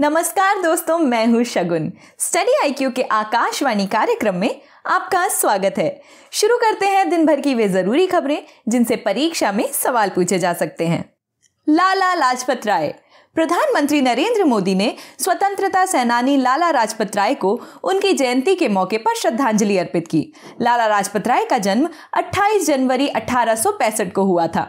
नमस्कार दोस्तों मैं हूं शगुन स्टडी आईक्यू के आकाशवाणी कार्यक्रम में आपका स्वागत है शुरू करते हैं दिन भर की वे जरूरी खबरें जिनसे परीक्षा में सवाल पूछे जा सकते हैं लाला लाजपत राय प्रधानमंत्री नरेंद्र मोदी ने स्वतंत्रता सेनानी लाला राजपत राय को उनकी जयंती के मौके पर श्रद्धांजलि अर्पित की लाला राजपत राय का जन्म 28 जनवरी 1865 को हुआ था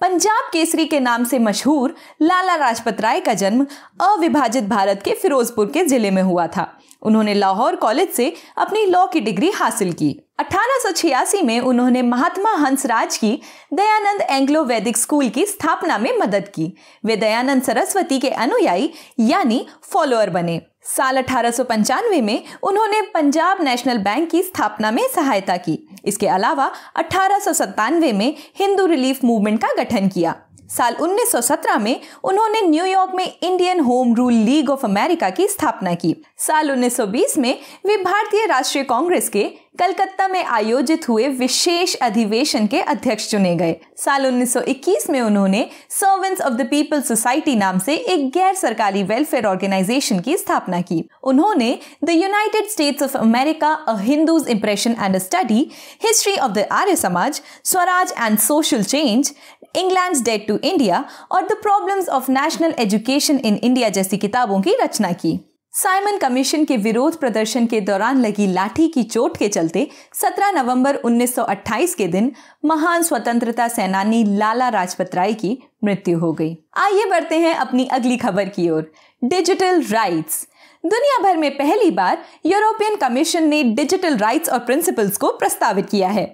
पंजाब केसरी के नाम से मशहूर लाला लाजपत राय का जन्म अविभाजित भारत के फिरोजपुर के जिले में हुआ था उन्होंने लाहौर कॉलेज से अपनी लॉ की डिग्री हासिल की अठारह में उन्होंने महात्मा हंसराज की दयानंद एंग्लो वैदिक स्कूल की स्थापना में मदद की वे दयानंद सरस्वती के अनुयायी यानी फॉलोअर बने साल अठारह में उन्होंने पंजाब नेशनल बैंक की स्थापना में सहायता की इसके अलावा अठारह में हिंदू रिलीफ मूवमेंट का गठन किया साल 1917 में उन्होंने न्यूयॉर्क में Indian home rule league of America की स्थापना की साल 1920 में वे भारतीय राष्ट्रीय कांग्रेस के कलकत्ता में आयोजित हुए विशेष अधिवेशन के अध्यक्ष चुने गए साल 1921 में उन्होंने servants of the people society नाम से एक गैर सरकारी वेलफेयर ऑर्गेनाइजेशन की स्थापना की उन्होंने the United States of America a Hindu's impressions and a study history of the Arya Samaj Swaraj and social change England debt to India और the problems of national education in India जैसी किताबों की रचना की साइमन कमीशन के विरोध प्रदर्शन के दौरान लगी लाठी की चोट के चलते 17 नवंबर 1928 के दिन महान स्वतंत्रता सेनानी लाला राजपत राय की मृत्यु हो गई आइए बढ़ते हैं अपनी अगली खबर की ओर डिजिटल राइट्स दुनिया भर में पहली बार यूरोपियन कमीशन ने डिजिटल राइट्स और प्रिंसिपल्स को प्रस्तावित किया है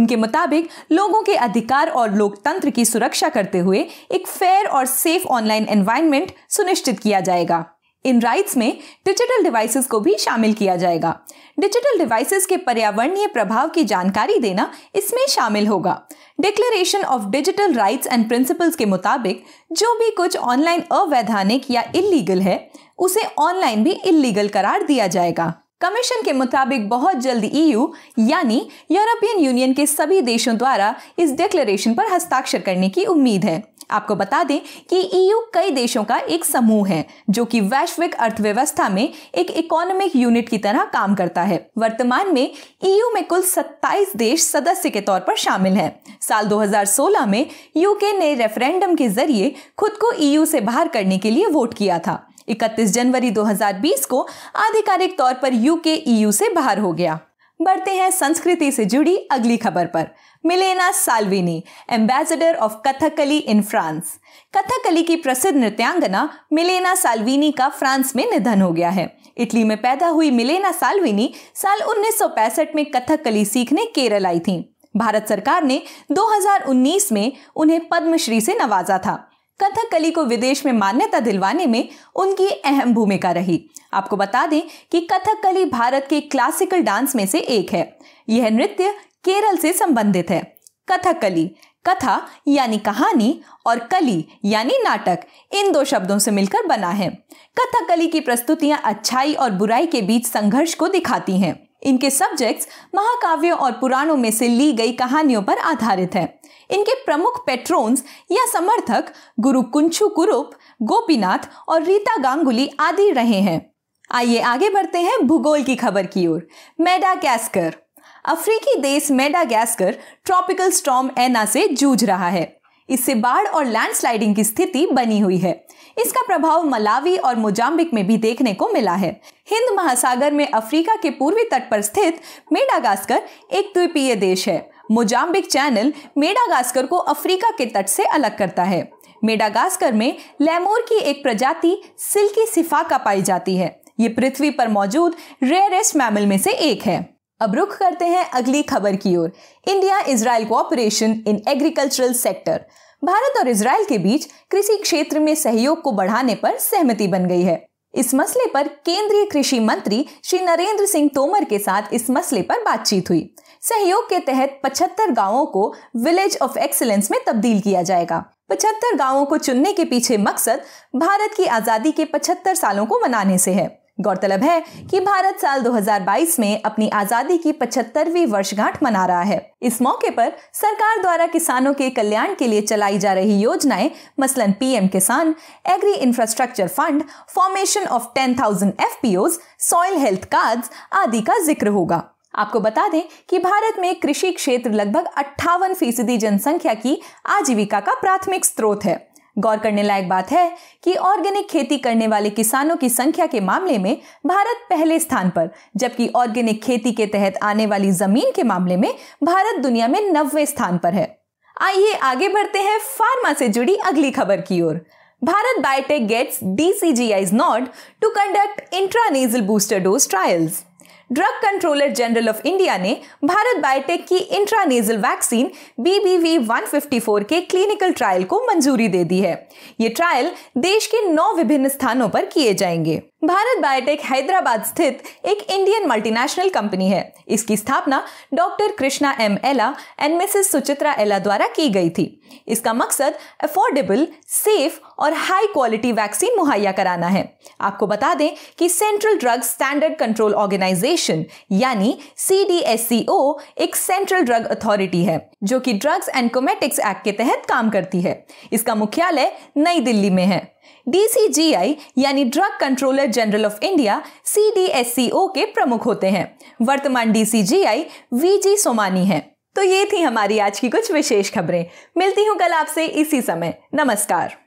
उनके मुताबिक लोगों के अधिकार और लोकतंत्र की सुरक्षा करते हुए एक फेयर और सेफ ऑनलाइन एनवायरनमेंट सुनिश्चित किया जाएगा इन राइट्स में डिजिटल डिवाइसेस को भी शामिल किया जाएगा डिजिटल डिवाइसेस के पर्यावरणीय प्रभाव की जानकारी देना इसमें शामिल होगा declaration of digital rights and principles के मुताबिक जो भी कुछ ऑनलाइन अवैधानिक या इलीगल है उसे ऑनलाइन भी इलीगल करार दिया जाएगा कमीशन के मुताबिक बहुत जल्द ईयू e यानी यूरोपियन यूनियन के सभी देशों द्वारा इस डिक्लेरेशन पर हस्ताक्षर करने की उम्मीद है आपको बता दें कि ईयू e कई देशों का एक समूह है जो कि वैश्विक अर्थव्यवस्था में एक इकोनॉमिक यूनिट की तरह काम करता है वर्तमान में ईयू e में कुल 27 देश सदस्य के तौर पर शामिल हैं साल 2016 में यूके ने रेफरेंडम के जरिए खुद को ईयू e से बाहर करने के लिए वोट किया था 31 जनवरी 2020 को आधिकारिक तौर पर यूके ईयू से बाहर हो गया बढ़ते हैं संस्कृति से जुड़ी अगली खबर पर Milena Salvini ambassador of Kathakali in France Kathakali की प्रसिद्ध नृत्यांगना मिलेना साल्विनी का फ्रांस में निधन हो गया है इटली में पैदा हुई मिलेना साल्विनी साल 1965 में कथकली सीखने केरल आई थी भारत सरकार ने 2019 में उन्हें पद्मश्री से नवाजा था कथकली को विदेश में मान्यता दिलवाने में उनकी अहम भूमिका रही आपको बता दें कि कथकली भारत के क्लासिकल डांस में से एक है यह नृत्य केरल से संबंधित है कथकली कथा यानी कहानी और कली यानी नाटक इन दो शब्दों से मिलकर बना है कथकली की प्रस्तुतियां अच्छाई और बुराई के बीच संघर्ष को दिखाती हैं इनके सब्जेक्ट्स महाकाव्यों और पुराणों में से ली गई कहानियों पर आधारित है इनके प्रमुख पेट्रोन्स या समर्थक गुरु कुंछु कुरूप गोपीनाथ और रीता गांगुली आदि रहे हैं आइए आगे बढ़ते हैं भूगोल की खबर की ओर मेडागैस्कर अफ्रीकी देश मेडागैस्कर ट्रॉपिकल स्टॉर्म एना से जूझ रहा है इससे बाढ़ और लैंडस्लाइडिंग की स्थिति बनी हुई है इसका प्रभाव मलावी और मोजाम्बिक में भी देखने को मिला है हिंद महासागर में अफ्रीका के पूर्वी तट पर स्थित मेडागास्कर एक द्वीपीय देश है मोजाम्बिक चैनल मेडागास्कर को अफ्रीका के तट से अलग करता है मेडागास्कर में लेमोर की एक प्रजाति सिल्की सिफाका पाई जाती है ये पृथ्वी पर मौजूद रेयरेस्ट मैमल में से एक है अब रुख करते हैं अगली खबर की ओर India Israel cooperation in agricultural sector Bharat और इसराइल के बीच कृषि क्षेत्र में सहयोग को बढ़ाने पर सहमति बन गई है इस मसले पर केंद्रीय कृषि मंत्री श्री नरेंद्र सिंह तोमर के साथ इस मसले पर बातचीत हुई सहयोग के तहत 75 गांवों को विलेज ऑफ एक्सीलेंस में तब्दील किया जाएगा 75 गांवों को चुनने के पीछे मकसद भारत की आजादी के 75 सालों को मनाने से है गौरतलब है कि भारत साल 2022 में अपनी आजादी की 75वीं वर्षगांठ मना रहा है इस मौके पर सरकार द्वारा किसानों के कल्याण के लिए चलाई जा रही योजनाएं मसलन PM Kisan agri infrastructure fund formation of 10,000 thousand F soil health card आदि का जिक्र होगा आपको बता दें कि भारत में कृषि क्षेत्र लगभग अट्ठावन फीसदी जनसंख्या की आजीविका का प्राथमिक स्रोत है गौर करने लायक बात है कि ऑर्गेनिक खेती करने वाले किसानों की संख्या के मामले में भारत पहले स्थान पर जबकि ऑर्गेनिक खेती के तहत आने वाली जमीन के मामले में भारत दुनिया में नब्बे स्थान पर है आइए आगे बढ़ते हैं फार्मा से जुड़ी अगली खबर की ओर Bharat biotech gets DCGI nod to conduct intranasal booster dose trials drug controller general of India ने भारत बायोटेक की इंट्रानेजल वैक्सीन बीबीवी 154 के क्लिनिकल ट्रायल को मंजूरी दे दी है ये ट्रायल देश के नौ विभिन्न स्थानों पर किए जाएंगे भारत बायोटेक हैदराबाद स्थित एक इंडियन मल्टीनेशनल कंपनी है इसकी स्थापना doctor Krishna M Ella and Mrs Suchitra Ella द्वारा की गई थी इसका मकसद अफोर्डेबल सेफ और हाई क्वालिटी वैक्सीन मुहैया कराना है आपको बता दें कि central drug standard control organisation commission यानी सी e एक सेंट्रल ड्रग अथॉरिटी है जो कि ड्रग्स एंड कोमेटिक्स एक्ट के तहत काम करती है इसका मुख्यालय नई दिल्ली में है डीसीजीआई यानी drug controller general of India CDSCO के प्रमुख होते हैं वर्तमान डीसीजीआई वीजी सोमानी हैं तो ये थी हमारी आज की कुछ विशेष खबरें मिलती हूँ कल आपसे इसी समय नमस्कार